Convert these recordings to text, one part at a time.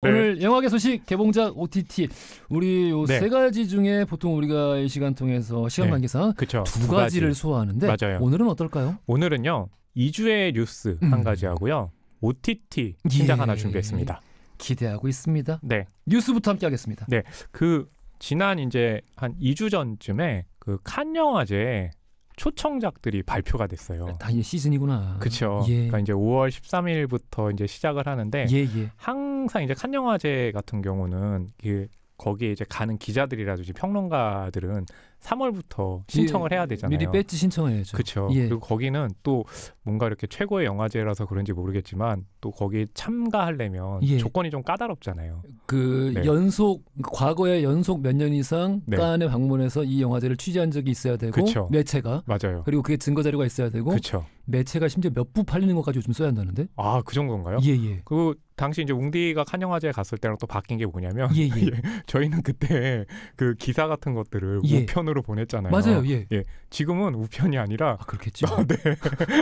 네. 오늘 영화계 소식 개봉작 OTT 우리 요세 네. 가지 중에 보통 우리가 이 시간 통해서 시간 네. 관계상 네. 두, 두, 가지를 가지. 소화하는데 맞아요. 오늘은 어떨까요? 오늘은요 2주의 뉴스 음. 한 가지 하고요 OTT 예. 신작 예. 하나 준비했습니다. 기대하고 있습니다. 네 뉴스부터 함께 하겠습니다. 네그 지난 이제 한 2주 전쯤에 그 칸 영화제 초청작들이 발표가 됐어요. 아, 다 이제 시즌이구나. 그렇죠. 예. 그러니까 이제 5월 13일부터 이제 시작을 하는데 예, 예. 항상 이제 칸 영화제 같은 경우는 그 거기에 이제 가는 기자들이라든지 평론가들은 3월부터 예, 신청을 해야 되잖아요. 미리 배지 신청해야죠. 그렇죠. 예. 그리고 거기는 또 뭔가 이렇게 최고의 영화제라서 그런지 모르겠지만 또 거기 참가하려면 예. 조건이 좀 까다롭잖아요. 그 네. 연속 그러니까 과거에 연속 몇 년 이상 네. 깐에 방문해서 이 영화제를 취재한 적이 있어야 되고 그쵸. 매체가 맞아요. 그리고 그게 증거 자료가 있어야 되고 그쵸. 매체가 심지어 몇 부 팔리는 것까지 요즘 써야 한다는데? 아 그 정도인가요? 예예. 예. 그 당시 이제 웅디가 칸영화제에 갔을 때랑 또 바뀐 게 뭐냐면 예, 예. 저희는 그때 그 기사 같은 것들을 예. 우편으로 보냈잖아요. 맞아요. 예. 예. 지금은 우편이 아니라 아, 그렇겠죠. 아, 네.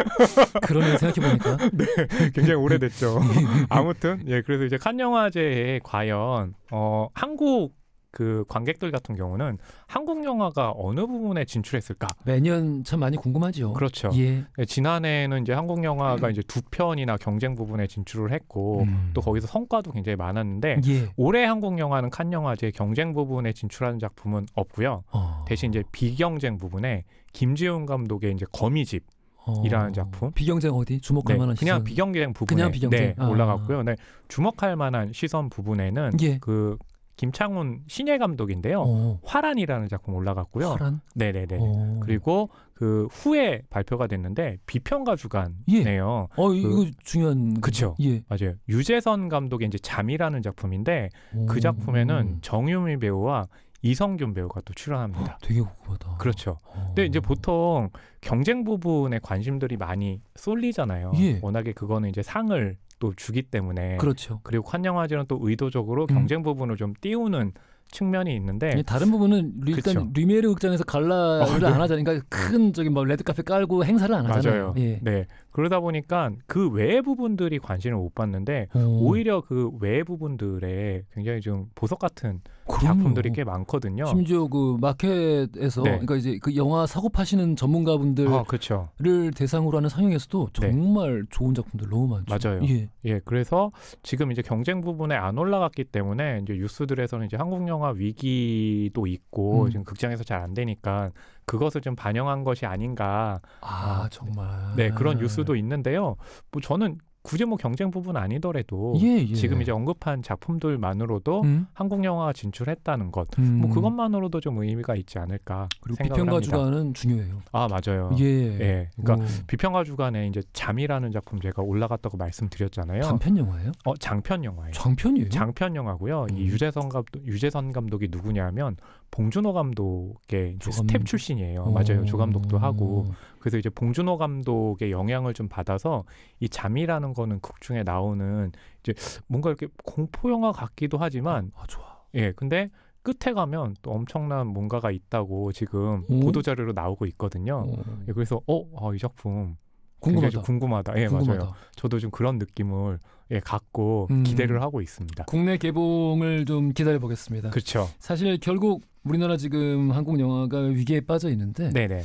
그러면 생각해 보니까 네. 굉장히 오래됐죠. 예, 예, 아무튼 예, 그래서 이제 칸영화제에 과연 어 한국 그 관객들 같은 경우는 한국 영화가 어느 부분에 진출했을까? 매년 참 많이 궁금하죠. 그렇죠. 예. 네, 지난해에는 이제 한국 영화가 음. 이제 두 편이나 경쟁 부분에 진출을 했고 음. 또 거기서 성과도 굉장히 많았는데 예. 올해 한국 영화는 칸 영화제 경쟁 부분에 진출하는 작품은 없고요. 어. 대신 이제 비경쟁 부분에 김지훈 감독의 이제 거미집 이라는 어. 작품. 비경쟁 어디? 주목할 네, 만한 그냥 비경쟁 부분에 그냥 비경쟁. 네, 아. 올라갔고요. 네, 주목할 만한 시선 부분에는 예. 그 김창훈 신예 감독인데요. 어. 화란이라는 작품 올라갔고요. 화란? 네네네. 오. 어. 그리고 그 후에 발표가 됐는데 비평가 주간이네요 예. 어 그 이거 중요한 그렇죠. 예. 맞아요. 유재선 감독의 이제 잠이라는 작품인데 그 오. 그 작품에는 정유미 배우와 이성균 배우가 또 출연합니다. 어, 되게 궁금하다. 그렇죠. 어. 근데 이제 보통 경쟁 부분에 관심들이 많이 쏠리잖아요. 예. 워낙에 그거는 이제 상을 또 주기 때문에 그렇죠. 그리고 환영화제는 또 의도적으로 음. 경쟁 부분을 좀 띄우는 측면이 있는데 예, 다른 부분은 일단 리메르 극장에서 갈라를 어, 네. 안 하잖아요. 그러니까 큰 저기 뭐레드카펫 깔고 행사를 안 하잖아요. 맞아요. 예. 네. 그러다 보니까 그외 부분들이 관심을 못 받는데 어. 오. 히려 그외 부분들에 굉장히 좀 보석 같은 그럼요. 작품들이 꽤 많거든요. 심지어 그 마켓에서 네. 그러니까 이제 그 영화 사고 파시는 전문가분들을 아, 그렇죠. 대상으로 하는 상영에서도 네. 정말 네. 좋은 작품들 너무 많죠. 맞아요. 예. 예. 그래서 지금 이제 경쟁 부분에 안 올라갔기 때문에 이제 뉴스들에서는 이제 한국 영화 위기도 있고 음. 지금 극장에서 잘 안 되니까 그것을 좀 반영한 것이 아닌가. 아, 아 정말. 네, 그런 뉴스 경우도 있는데요. 뭐 저는 굳이 뭐 경쟁 부분 아니더라도 예, 예. 지금 이제 언급한 작품들만으로도 음. 한국 영화가 진출했다는 것, 뭐 음. 뭐 그것만으로도 좀 의미가 있지 않을까. 그리고 비평가 주간은 중요해요. 아 맞아요. 예. 예. 그러니까 오. 비평가 주간에 이제 잠이라는 작품 제가 올라갔다고 말씀드렸잖아요. 단편 영화예요? 어 장편 영화예요. 장편이에요? 장편 영화고요. 음. 이 유재선 감독 유재선 감독이 누구냐면 봉준호 감독의 조감... 스텝 출신이에요. 오. 맞아요. 조 감독도 하고 그래서 이제 봉준호 감독의 영향을 좀 받아서 이 잠이라는 거는 극 중에 나오는 이제 뭔가 이렇게 공포 영화 같기도 하지만 아, 좋아. 예, 근데 끝에 가면 또 엄청난 뭔가가 있다고 지금 음? 보도 자료로 나오고 있거든요. 음. 예, 그래서 어, 어, 이 작품 궁금하다. 궁금하다. 예, 궁금하다. 맞아요. 저도 좀 그런 느낌을 예, 갖고 음. 기대를 하고 있습니다. 국내 개봉을 좀 기다려 보겠습니다. 그렇죠. 사실 결국 우리나라 지금 한국 영화가 위기에 빠져 있는데 네네.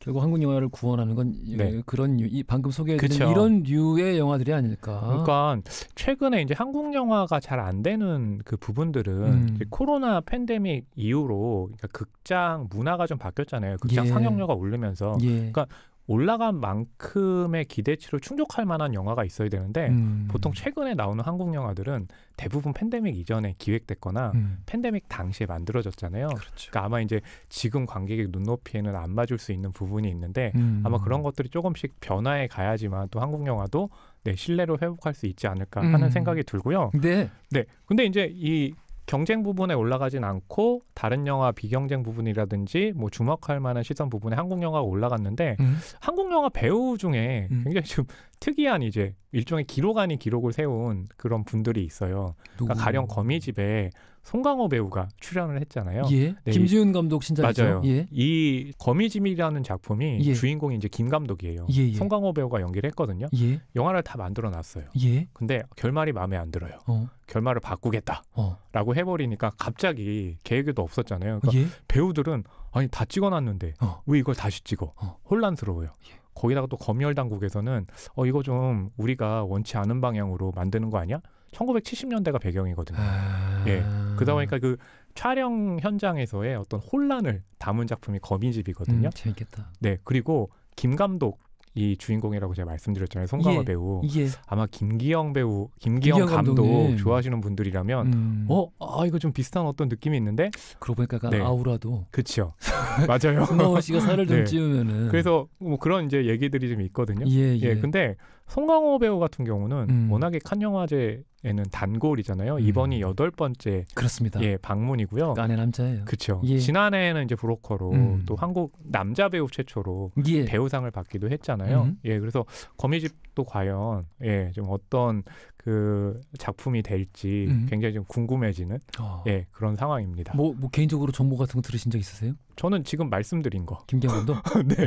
결국 한국 영화를 구원하는 건 네. 그런 이 방금 소개해드린 이런 류의 영화들이 아닐까. 그러니까 최근에 이제 한국 영화가 잘 안 되는 그 부분들은 음. 코로나 팬데믹 이후로 그러니까 극장 문화가 좀 바뀌었잖아요. 극장 예. 상영료가 오르면서. 예. 그러니까 올라간 만큼의 기대치를 충족할 만한 영화가 있어야 되는데 음. 보통 최근에 나오는 한국 영화들은 대부분 팬데믹 이전에 기획됐거나 음. 팬데믹 당시에 만들어졌잖아요. 그렇죠. 그러니까 아마 이제 지금 관객의 눈높이에는 안 맞을 수 있는 부분이 있는데 음. 아마 그런 것들이 조금씩 변화해 가야지만 또 한국 영화도 네, 신뢰로 회복할 수 있지 않을까 하는 음. 생각이 들고요. 네. 네. 근데 이제 이 경쟁 부분에 올라가진 않고 다른 영화 비경쟁 부분이라든지 뭐 주목할 만한 시선 부분에 한국 영화가 올라갔는데 음. 한국 영화 배우 중에 음. 굉장히 좀 특이한 이제 일종의 기록 아닌 기록을 세운 그런 분들이 있어요. 그러니까 가령 거미집에 송강호 배우가 출연을 했잖아요. 예. 네, 김지훈 감독 신작이죠. 맞아요. 예. 이 거미집이라는 작품이 예. 주인공이 이제 김 감독이에요. 예예. 예. 송강호 배우가 연기를 했거든요. 예. 영화를 다 만들어 놨어요. 예. 근데 결말이 마음에 안 들어요. 어. 결말을 바꾸겠다라고 어. 해버리니까 갑자기 계획에도 없었잖아요. 그러니까 예. 배우들은 아니 다 찍어놨는데 어. 왜 이걸 다시 찍어? 어. 혼란스러워요. 예. 거기다가 또 검열 당국에서는 어 이거 좀 우리가 원치 않은 방향으로 만드는 거 아니야? 1970년대가 배경이거든요. 아... 예. 그러다 보니까 그 촬영 현장에서의 어떤 혼란을 담은 작품이 거미집이거든요. 음, 재밌겠다. 네. 그리고 김 감독 이 주인공이라고 제가 말씀드렸잖아요. 송강호 예, 배우. 예. 아마 김기영 배우, 김기영, 김기영 감독 감독님. 좋아하시는 분들이라면 음. 어, 아 이거 좀 비슷한 어떤 느낌이 있는데 그러고 보니까 네. 아우라도 그렇죠. 맞아요. 송강호 씨가 살을 좀 네. 찌우면은 그래서 뭐 그런 이제 얘기들이 좀 있거든요. 예, 예. 예 근데 송강호 배우 같은 경우는 음. 워낙에 칸 영화제 에는 단골이잖아요. 음. 이번이 여덟 번째 그렇습니다. 예, 방문이고요. 그안 남자예요. 그렇죠. 예. 지난해에는 이제 브로커로 음. 또 한국 남자 배우 최초로 예. 배우상을 받기도 했잖아요. 음. 예, 그래서 거미집도 과연 예, 좀 어떤 그 작품이 될지 음. 굉장히 좀 궁금해지는 어. 예 그런 상황입니다. 뭐, 뭐, 개인적으로 정보 같은 거 들으신 적 있으세요? 저는 지금 말씀드린 거 김경훈도 네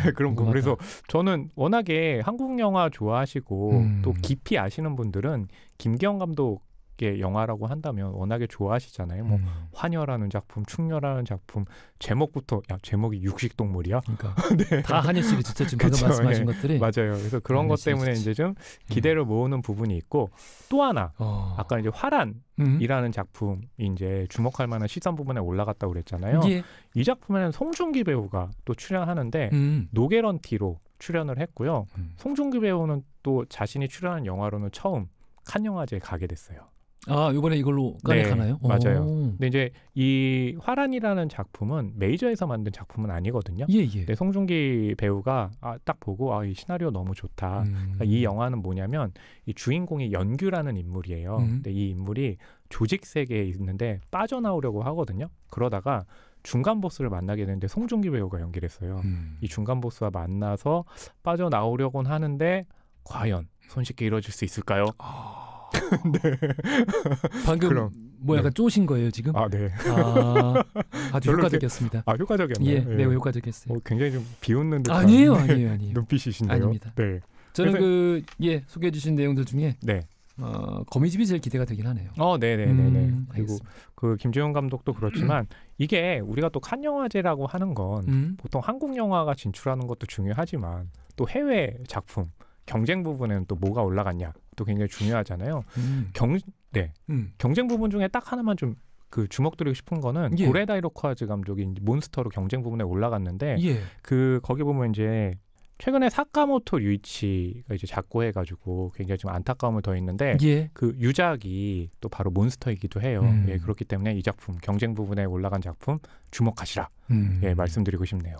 아, 그런 거 그래서 저는 워낙에 한국 영화 좋아하시고 음. 또 깊이 아시는 분들은 김경 감독 밖에 영화라고 한다면 워낙에 좋아하시잖아요. 뭐 음. 환열하는 작품, 충렬하는 작품, 제목부터 야 제목이 육식 동물이야. 그러니까 네. 다 한일 시리즈죠 지금 그쵸, 방금 말씀하신 네. 것들이 맞아요. 그래서 그런 것 때문에 시리즈. 이제 좀 음. 기대를 음. 모으는 부분이 있고 또 하나 어. 아까 이제 화란 음. 이라는 작품이 이제 주목할 만한 시선 부분에 올라갔다고 그랬잖아요. 예. 이 작품에는 송중기 배우가 또 출연하는데 음. 노게런티로 출연을 했고요. 음. 송중기 배우는 또 자신이 출연한 영화로는 처음 칸 영화제에 가게 됐어요. 아 이번에 이걸로 깐에 네, 가나요? 맞아요. 오. 근데 이제 이 화란이라는 작품은 메이저에서 만든 작품은 아니거든요. 예, 예. 근데 송중기 배우가 아, 딱 보고 아 이 시나리오 너무 좋다. 음. 그러니까 이 음. 영화는 뭐냐면 이 주인공이 연규라는 인물이에요. 음. 근데 이 인물이 조직 세계에 있는데 빠져나오려고 하거든요. 그러다가 중간 보스를 만나게 되는데 송중기 배우가 연기했어요. 음. 이 중간 보스와 만나서 빠져나오려곤 하는데 과연 손쉽게 이루어질 수 있을까요? 아. 네. 방금 그럼, 뭐 약간 네. 쪼신 거예요 지금? 아 네. 아, 아주 효과적이었습니다. 아 효과적이었나요? 예, 네. 매우 효과적이었어요. 어, 굉장히 좀 비웃는 듯한 아니에요, 네, 아니에요, 아니에요. 눈빛이신데요. 아닙니다. 네. 저는 그래 그예 소개해 주신 내용들 중에 네. 어, 거미집이 제일 기대가 되긴 하네요. 어, 네, 네, 네, 네. 음, 그리고 그김재영 감독도 그렇지만 음. 이게 우리가 또 칸 영화제라고 하는 건 음? 보통 한국 영화가 진출하는 것도 중요하지만 또 해외 작품 경쟁 부분에는 또 뭐가 올라갔냐 것도 굉장히 중요하잖아요. 음. 경, 네. 음. 경쟁 부분 중에 딱 하나만 좀 그 주목드리고 싶은 거는 예. 고레다 이로카즈 감독이 몬스터로 경쟁 부분에 올라갔는데 예. 그 거기 보면 이제 최근에 사카모토 유이치가 이제 작고해가지고 굉장히 좀 안타까움을 더했는데 예. 그 유작이 또 바로 몬스터이기도 해요. 음. 예, 그렇기 때문에 이 작품 경쟁 부분에 올라간 작품 주목하시라. 음. 예, 말씀드리고 싶네요.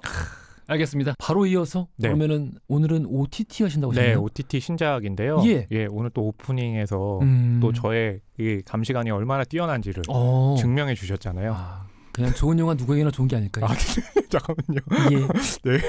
알겠습니다. 바로 이어서 네. 그러면은 오늘은 OTT 하신다고 네, 하셨나요? 네, OTT 신작인데요. 예, 예 오늘 또 오프닝에서 음... 또 저의 이 감시관이 얼마나 뛰어난지를 오. 어. 증명해 주셨잖아요. 아. 그냥 좋은 영화 누구에게나 좋은 게 아닐까요? 아, 네. 잠깐만요. 예. 네.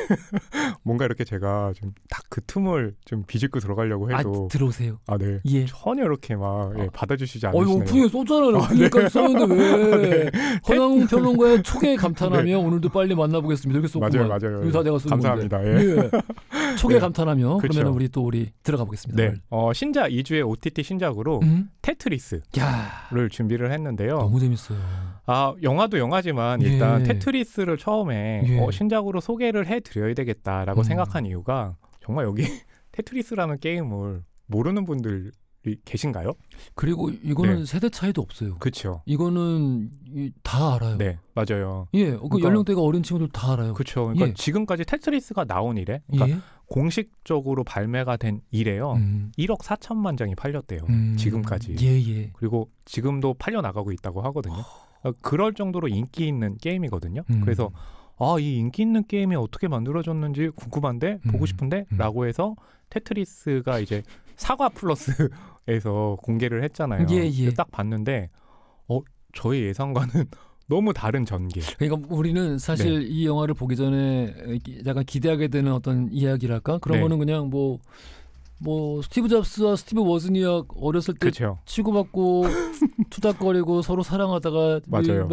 뭔가 이렇게 제가 좀딱그 틈을 좀 비집고 들어가려고 아, 해도 아, 들어오세요. 아, 네. 예. 전혀 이렇게 막 예, 아. 받아주시지 아, 않으시네요. 어, 오프닝에 썼잖아요. 네. 그러니까 네. 는데 왜? 허영 평론가의 초계 감탄하며 네. 오늘도 빨리 만나보겠습니다. 이렇게 썼구 맞아요, 맞아요. 이거 다 내가 쓴 감사합니다. 예. 예. 초계 감탄하며 그러면 우리 또 우리 들어가 보겠습니다. 네. 어, 신작 2주의 OTT 신작으로 음? 테트리스를 준비를 했는데요. 너무 재밌어요. 아 영화도 영화지만 예. 일단 예. 테트리스를 처음에 예. 어, 신작으로 소개를 해드려야 되겠다라고 음. 생각한 이유가 정말 여기 테트리스라는 게임을 모르는 분들 이 계신가요? 그리고 이거는 네. 세대 차이도 없어요. 그렇죠. 이거는 다 알아요. 네, 맞아요. 예, 그 그러니까, 연령대가 어린 친구들 다 알아요. 그렇죠. 그러니까 예. 지금까지 테트리스가 나온 이래, 그러니까 예? 공식적으로 발매가 된 이래요. 음. 1억 4천만 장이 팔렸대요. 음. 지금까지. 예, 예. 그리고 지금도 팔려 나가고 있다고 하거든요. 허... 어, 그럴 정도로 인기 있는 게임이거든요. 음. 그래서 아, 이 인기 있는 게임이 어떻게 만들어졌는지 궁금한데 보고 싶은데라고 음. 음. 해서 테트리스가 이제 사과 플러스에서 공개를 했잖아요. 예, 예. 딱 봤는데 어, 저희 예상과는 너무 다른 전개. 그러니까 우리는 사실 네. 이 영화를 보기 전에 약간 기대하게 되는 어떤 이야기랄까 그런 네. 거는 그냥 뭐뭐 스티브 잡스와 스티브 워즈니어 어렸을 때 그쵸. 치고받고 투닥거리고 서로 사랑하다가 맞아요.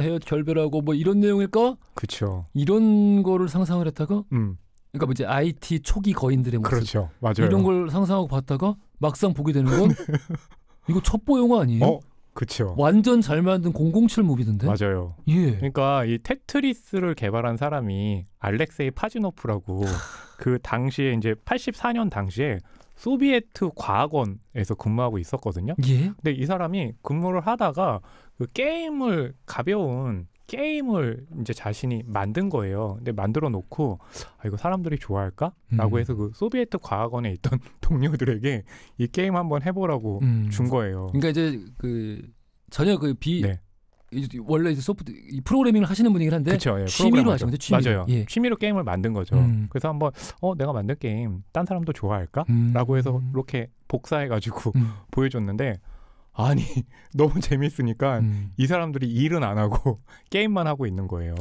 헤어 결별하고 뭐 이런 내용일까? 그렇죠. 이런 거를 상상을 했다가 음. 그러니까 뭐 이제 IT 초기 거인들의 모습 그렇죠. 맞아요. 이런 걸 상상하고 봤다가 막상 보게 되는 건 이거 첩보 영화 아니에요? 어? 그렇죠. 완전 잘 만든 007 무비던데. 맞아요. 예. 그러니까 이 테트리스를 개발한 사람이 알렉세이 파즈노프라고그 당시에 이제 84년 당시에 소비에트 과학원에서 근무하고 있었거든요. 예. 근데 이 사람이 근무를 하다가 그 게임을 가벼운 게임을 이제 자신이 만든 거예요. 근데 만들어 놓고 아, 이거 사람들이 좋아할까?라고 음. 해서 그 소비에트 과학원에 있던 동료들에게 이 게임 한번 해보라고 음. 준 거예요. 그러니까 이제 그 전혀 그비 네. 원래 이제 소프트 이 프로그래밍을 하시는 분이긴 한데 그쵸, 예, 취미로 하시는데 취미 맞아요. 예. 취미로 게임을 만든 거죠. 음. 그래서 한번 어 내가 만든 게임 딴 사람도 좋아할까?라고 음. 해서 음. 이렇게 복사해가지고 음. 보여줬는데 아니 너무 재밌으니까 음. 이 사람들이 일은 안 하고 게임만 하고 있는 거예요.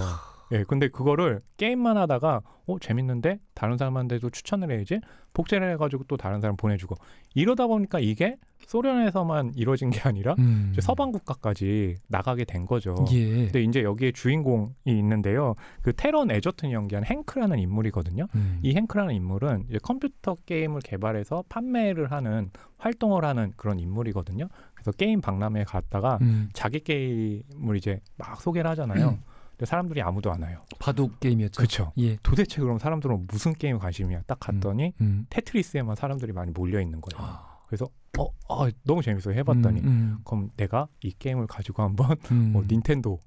예, 근데 그거를 게임만 하다가 어 재밌는데 다른 사람한테도 추천을 해야지 복제를 해가지고 또 다른 사람 보내주고 이러다 보니까 이게 소련에서만 이루어진 게 아니라 음. 서방 국가까지 나가게 된 거죠. 예. 근데 이제 여기에 주인공이 있는데요. 그 테런 에저튼이 연기한 행크라는 인물이거든요. 음. 이 행크라는 인물은 이제 컴퓨터 게임을 개발해서 판매를 하는 활동을 하는 그런 인물이거든요. 그래서 게임 박람회 갔다가 음. 자기 게임을 이제 막 소개를 하잖아요. 음. 근데 사람들이 아무도 안 와요. 바둑 게임이었죠. 그렇죠. 예. 도대체 그럼 사람들은 무슨 게임 에 관심이야? 딱 음. 갔더니 음. 테트리스에만 사람들이 많이 몰려 있는 거예요. 아. 그래서 어, 어, 너무 재밌어 해봤더니 음, 그럼 내가 이 게임을 가지고 한번 뭐 닌텐도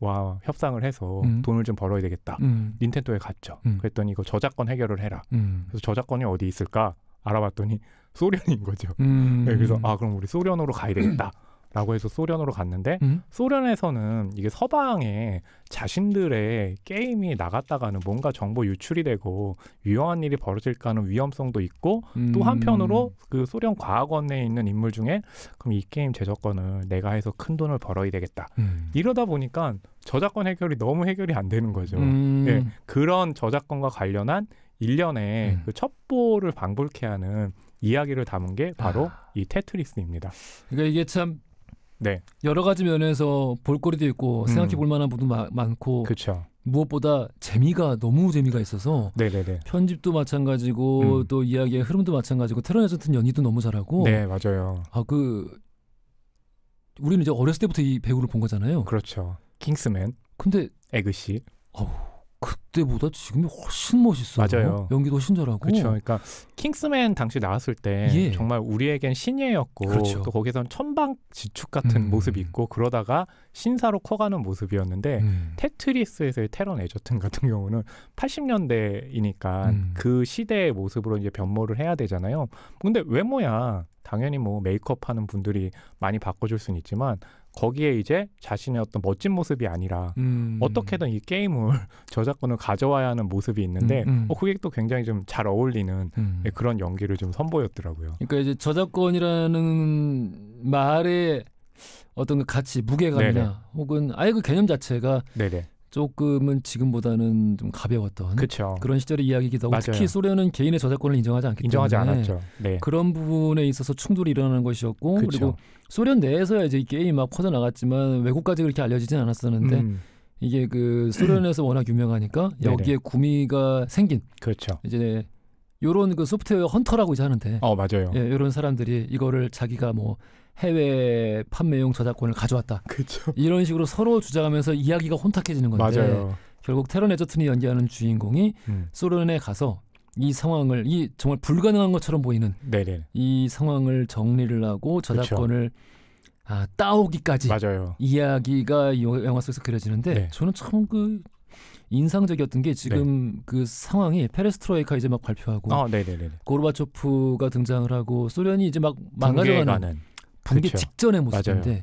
와 협상을 해서 음. 돈을 좀 벌어야 되겠다. 음. 닌텐도에 갔죠. 음. 그랬더니 이거 저작권 해결을 해라. 그래서 저작권이 어디 있을까 알아봤더니 소련인 거죠. 음. 네, 그래서 아 그럼 우리 소련으로 가야 되겠다. 라고 해서 소련으로 갔는데 음? 소련에서는 이게 서방에 자신들의 게임이 나갔다가는 뭔가 정보 유출이 되고 위험한 일이 벌어질까 하는 위험성도 있고 음. 또 한편으로 그 소련 과학원 에 있는 인물 중에 그럼 이 게임 제작권을 내가 해서 큰 돈을 벌어야 되겠다 음. 이러다 보니까 저작권 해결이 너무 해결이 안 되는 거죠 네, 그런 저작권과 관련한 일련의 음. 그 첩보를 방불케 하는 이야기를 담은 게 바로 아. 이 테트리스입니다. 그러니까 이게 참 네. 여러 가지 면에서 볼거리도 있고 음. 생각해 볼 만한 부분도 마, 많고 그쵸. 무엇보다 재미가 너무 재미가 있어서 네네네. 편집도 마찬가지고 음. 또 이야기의 흐름도 마찬가지고 테러네저튼 연기도 너무 잘하고 네 맞아요. 아 그 우리는 이제 어렸을 때부터 이 배우를 본 거잖아요. 그렇죠. 킹스맨. 근데 에그시. 어우. 그때보다 지금이 훨씬 멋있어요. 맞아요. 연기도 신절하고. 그렇죠. 그러니까 킹스맨 당시 나왔을 때 예. 정말 우리에겐 신예였고 그렇죠. 또 거기선 천방지축 같은 음. 모습이 있고 그러다가 신사로 커가는 모습이었는데 음. 테트리스에서의 테런 에저튼 같은 경우는 80년대이니까 음. 그 시대의 모습으로 이제 변모를 해야 되잖아요. 근데 외모야 당연히 뭐 메이크업 하는 분들이 많이 바꿔줄 수는 있지만 거기에 이제 자신의 어떤 멋진 모습이 아니라 음. 어떻게든 이 게임을 저작권을 가져와야 하는 모습이 있는데 음, 음. 어, 그게 또 굉장히 좀 잘 어울리는 음. 예, 그런 연기를 좀 선보였더라고요. 그러니까 이제 저작권이라는 말의 어떤 그 가치 무게감이나 네네. 혹은 아예 그 개념 자체가 네네. 조금은 지금보다는 좀 가벼웠던 그쵸. 그런 시절의 이야기이기도 하고 맞아요. 특히 소련은 개인의 저작권을 인정하지 않기 인정하지 때문에 않았죠. 네. 그런 부분에 있어서 충돌이 일어나는 것이었고 그쵸. 그리고 소련 내에서야 이제 게임이 막 퍼져나갔지만 외국까지 그렇게 알려지진 않았었는데 음. 이게 그 소련에서 워낙 유명하니까 여기에 구미가 생긴 그렇죠. 이제 요런 그 소프트웨어 헌터라고 이제 하는데 어 맞아요. 예, 요런 사람들이 이거를 자기가 뭐 해외 판매용 저작권을 가져왔다. 그렇죠. 이런 식으로 서로 주장하면서 이야기가 혼탁해지는 건데 맞아요. 결국 테런 에저튼이 연기하는 주인공이 음. 소련에 가서 이 상황을 이 정말 불가능한 것처럼 보이는 네네. 이 상황을 정리를 하고 저작권을 그쵸. 아, 따오기까지 맞아요. 이야기가 영화 속에서 그려지는데 네. 저는 참 그 인상적이었던 게 지금 네. 그 상황이 페레스트로이카 이제 막 발표하고 아, 고르바초프가 등장을 하고 소련이 이제 막 망가져가는 붕괴 그렇 직전의 모습인데 맞아요.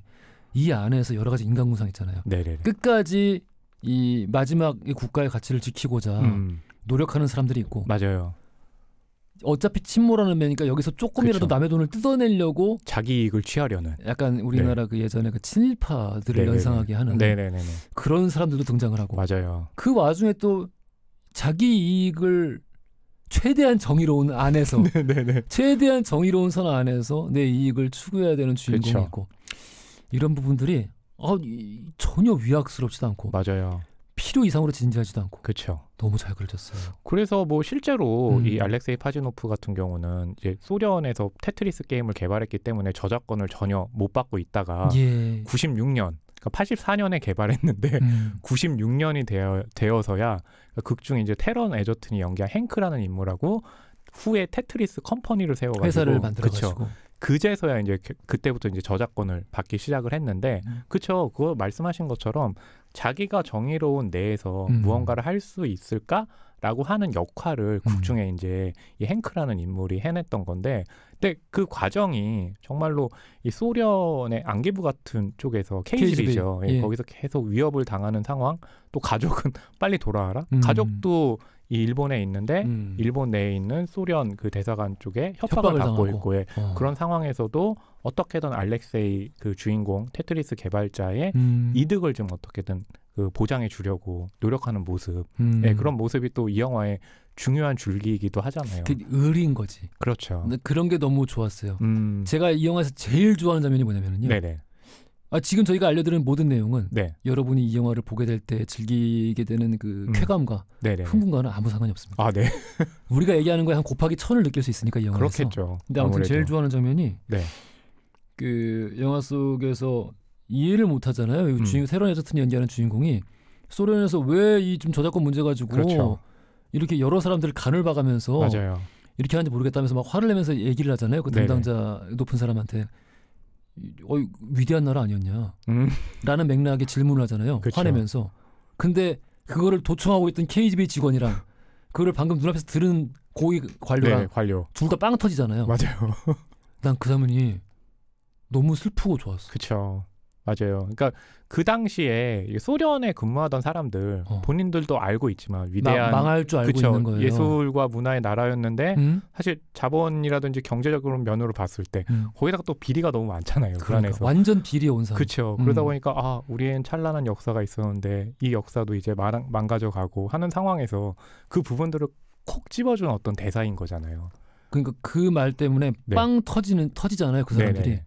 이 안에서 여러 가지 인간 구상 있잖아요. 네네네. 끝까지 이 마지막 국가의 가치를 지키고자 음. 노력하는 사람들이 있고 맞아요. 어차피 침몰하는 매니까 여기서 조금이라도 그쵸. 그렇죠. 남의 돈을 뜯어내려고 자기 이익을 취하려는 약간 우리나라 네. 그 예전에 그 친일파들을 네네네. 연상하게 하는 네네네. 그런 사람들도 등장을 하고 맞아요. 그 와중에 또 자기 이익을 최대한 정의로운 안에서 네, 네, 네. 최대한 정의로운 선 안에서 내 이익을 추구해야 되는 주인공이 그쵸. 있고 이런 부분들이 어, 전혀 위악스럽지도 않고 맞아요. 필요 이상으로 진지하지도 않고 그렇죠. 너무 잘 그려졌어요. 그래서 뭐 실제로 음. 이 알렉세이 파지노프 같은 경우는 이제 소련에서 테트리스 게임을 개발했기 때문에 저작권을 전혀 못 받고 있다가 예. 96년 그러니까 84년에 개발했는데 음. 96년이 되어, 서야 그러니까 극중 에 이제 테런 에저튼이 연기한 행크라는 인물하고 후에 테트리스 컴퍼니를 세워가지고 회사를 만들어가지고 그제서야 이제 그, 그때부터 이제 저작권을 받기 시작을 했는데 음. 그쵸 그거 말씀하신 것처럼 자기가 정의로운 내에서 음. 무언가를 할 수 있을까 라고 하는 역할을 국중에 음. 이제 이 행크라는 인물이 해냈던 건데 근데 그 과정이 정말로 이 소련의 안기부 같은 쪽에서 케이지이죠 KGB. 예, 예, 거기서 계속 위협을 당하는 상황 또 가족은 빨리 돌아와라 음. 가족도 이 일본에 있는데 음. 일본 내에 있는 소련 그 대사관 쪽에 협박을, 협박을 받고 있고 예. 어. 그런 상황에서도 어떻게든 알렉세이 그 주인공 테트리스 개발자의 음. 이득을 좀 어떻게든 그 보장해 주려고 노력하는 모습, 음. 예, 그런 모습이 또 이 영화의 중요한 줄기이기도 하잖아요. 되 을인 거지. 그렇죠. 그런 게 너무 좋았어요. 음. 제가 이 영화에서 제일 좋아하는 장면이 뭐냐면요. 네네. 아, 지금 저희가 알려드린 모든 내용은 네. 여러분이 이 영화를 보게 될 때 즐기게 되는 그 음. 쾌감과 네네. 흥분과는 아무 상관이 없습니다. 아, 네. 우리가 얘기하는 거에 한 곱하기 천을 느낄 수 있으니까 이 영화에서. 그렇겠죠. 근데 아무튼 아무래도. 제일 좋아하는 장면이 네. 그 영화 속에서 이해를 못 하잖아요. 음. 주인 세런 에저튼 연기하는 주인공이 소련에서 왜 이좀 저작권 문제 가지고 그렇죠. 이렇게 여러 사람들을 간을 봐가면서 맞아요. 이렇게 하는지 모르겠다면서 막 화를 내면서 얘기를 하잖아요. 그 담당자 네네. 높은 사람한테 어 위대한 나라 아니었냐? 음. 라는 맥락의 질문을 하잖아요. 그렇죠. 화내면서 근데 그거를 도청하고 있던 KGB 직원이랑 그걸 방금 눈앞에서 들은 고위 관료랑 네, 관료 둘다 빵 터지잖아요. 맞아요. 난 그 장면이 너무 슬프고 좋았어. 그렇죠. 맞아요. 그러니까 그 당시에 소련에 근무하던 사람들 어. 본인들도 알고 있지만 위대한 마, 망할 줄 알고 그쵸? 있는 거예요. 예술과 문화의 나라였는데 음? 사실 자본이라든지 경제적으로 면으로 봤을 때 음. 거기다가 또 비리가 너무 많잖아요. 그 그러니까, 그 완전 비리 온 사람. 그렇죠. 음. 그러다 보니까 아 우리엔 찬란한 역사가 있었는데 이 역사도 이제 망, 망가져가고 하는 상황에서 그 부분들을 콕 집어준 어떤 대사인 거잖아요. 그러니까 그 말 때문에 네. 빵 터지는 터지잖아요. 그 사람들이. 네네.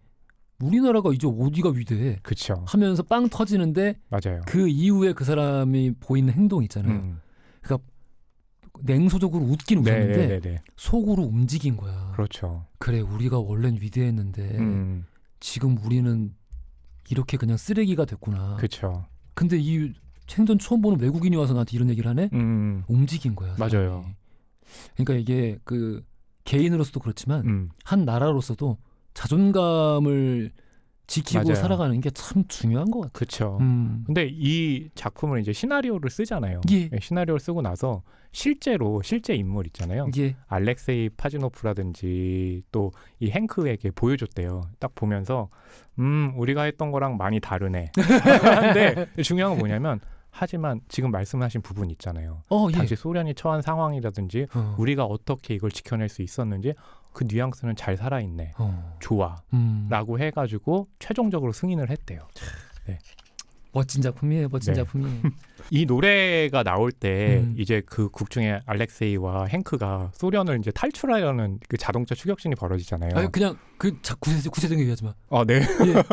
우리나라가 이제 어디가 위대해? 그쵸. 하면서 빵 터지는데 맞아요. 그 이후에 그 사람이 보이는 행동 있잖아요. 음. 그러니까 냉소적으로 웃긴 네, 웃었는데 네네네네. 네, 네. 속으로 움직인 거야. 그렇죠. 그래 우리가 원래는 위대했는데 음. 음. 지금 우리는 이렇게 그냥 쓰레기가 됐구나. 그렇죠. 근데 이 생전 처음 보는 외국인이 와서 나한테 이런 얘기를 하네. 음. 음. 움직인 거야. 사람이. 맞아요. 그러니까 이게 그 개인으로서도 그렇지만 음. 한 나라로서도 자존감을 지키고 맞아요. 살아가는 게 참 중요한 것 같아요. 그렇죠. 음. 근데 이 작품을 이제 시나리오를 쓰잖아요. 예. 네, 시나리오를 쓰고 나서 실제로 실제 인물 있잖아요. 예. 알렉세이 파지노프라든지 또 이 행크에게 보여줬대요. 딱 보면서 음 우리가 했던 거랑 많이 다르네. 근데 중요한 건 뭐냐면 하지만 지금 말씀하신 부분 있잖아요. 어, 예. 당시 소련이 처한 상황이라든지 어. 우리가 어떻게 이걸 지켜낼 수 있었는지 그 뉘앙스는 잘 살아있네, 어. 좋아라고 음. 해가지고 최종적으로 승인을 했대요. 네. 멋진 작품이에요, 멋진 네. 작품이. 이 노래가 나올 때 음. 이제 그국 중에 알렉세이와 행크가 소련을 이제 탈출하려는 그 자동차 추격신이 벌어지잖아요. 아니, 그냥 그 자, 구세, 구세등 얘기하지 마. 아, 네. 예.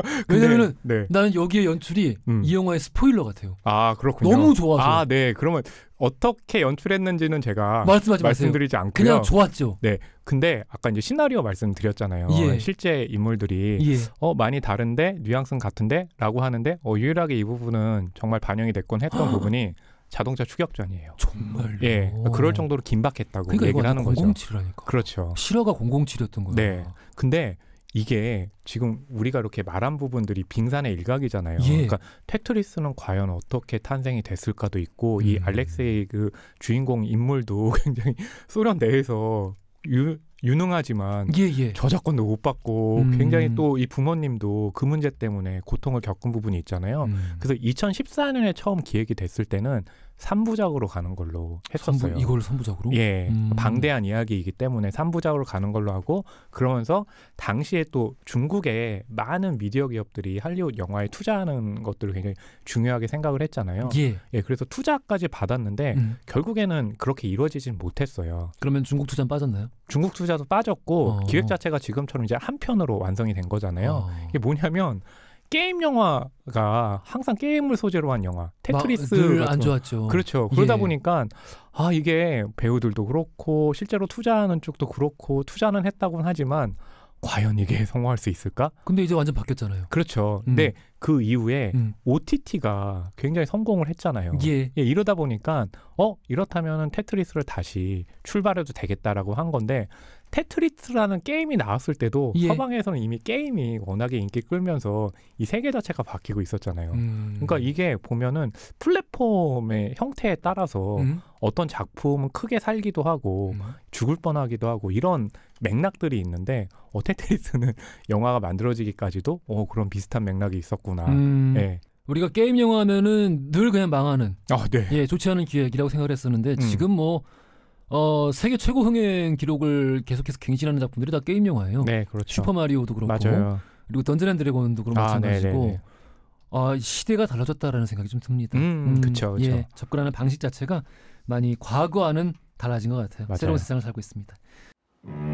왜냐면은 네. 나는 여기에 연출이 음. 이 영화의 스포일러 같아요. 아, 그렇군요. 너무 좋아서. 아, 네. 그러면 어떻게 연출했는지는 제가 말씀하지 말씀드리지 않고요. 그냥 좋았죠. 네. 근데 아까 이제 시나리오 말씀드렸잖아요. 예. 실제 인물들이 예. 어 많이 다른데 뉘앙스는 같은데라고 하는데 어 유일하게 이 부분은 정말 반영이 됐곤 했던 부분이 자동차 추격전이에요. 정말요? 예, 그러니까 그럴 정도로 긴박했다고 그러니까 얘기를 하는 거죠. 007이라니까. 그렇죠. 실화가 007이었던 거예요. 네. 근데 이게 지금 우리가 이렇게 말한 부분들이 빙산의 일각이잖아요. 예. 그러니까 테트리스는 과연 어떻게 탄생이 됐을까도 있고 음. 이 알렉세이 그 주인공 인물도 굉장히 소련 내에서 유, 유능하지만 예, 예. 저작권도 못 받고 음. 굉장히 또 이 부모님도 그 문제 때문에 고통을 겪은 부분이 있잖아요. 음. 그래서 2014년에 처음 기획이 됐을 때는 3부작으로 가는 걸로 했었어요. 선부, 이걸 선부작으로? 예. 음. 방대한 이야기이기 때문에 3부작으로 가는 걸로 하고 그러면서 당시에 또 중국의 많은 미디어 기업들이 할리우드 영화에 투자하는 것들을 굉장히 중요하게 생각을 했잖아요. 예. 예 그래서 투자까지 받았는데 음. 결국에는 그렇게 이루어지진 못했어요. 그러면 중국 투자는 빠졌나요? 중국 투자도 빠졌고 어. 기획 자체가 지금처럼 이제 한 편으로 완성이 된 거잖아요. 어. 이게 뭐냐면 게임 영화가 항상 게임을 소재로 한 영화 테트리스 늘안 좋았죠. 그렇죠. 그러다 예. 보니까 아 이게 배우들도 그렇고 실제로 투자하는 쪽도 그렇고 투자는 했다곤 하지만 과연 이게 성공할 수 있을까? 근데 이제 완전 바뀌었잖아요. 그렇죠. 음. 근데 그 이후에 음. OTT가 굉장히 성공을 했잖아요. 예. 예 이러다 보니까 어 이렇다면은 테트리스를 다시 출발해도 되겠다라고 한 건데 테트리스라는 게임이 나왔을 때도 예. 서방에서는 이미 게임이 워낙에 인기 끌면서 이 세계 자체가 바뀌고 있었잖아요. 음. 그러니까 이게 보면은 플랫폼의 형태에 따라서 음. 어떤 작품은 크게 살기도 하고 음. 죽을 뻔하기도 하고 이런 맥락들이 있는데 어 테트리스는 영화가 만들어지기까지도 어 그런 비슷한 맥락이 있었구나. 음. 예. 우리가 게임 영화면은 늘 그냥 망하는 아, 네. 예, 좋지 않은 기획이라고 생각을 했었는데 음. 지금 뭐 어, 세계 최고 흥행 기록을 계속해서 갱신하는 작품들이 다 게임 영화예요. 네, 그렇죠. 슈퍼 마리오도 그렇고. 맞아요. 그리고 던전앤드래곤도 그런 아, 마찬가지고. 네, 네, 네. 아, 시대가 달라졌다라는 생각이 좀 듭니다. 음, 그렇죠. 예, 접근하는 방식 자체가 많이 과거와는 달라진 것 같아요. 맞아요. 새로운 세상을 살고 있습니다. 음.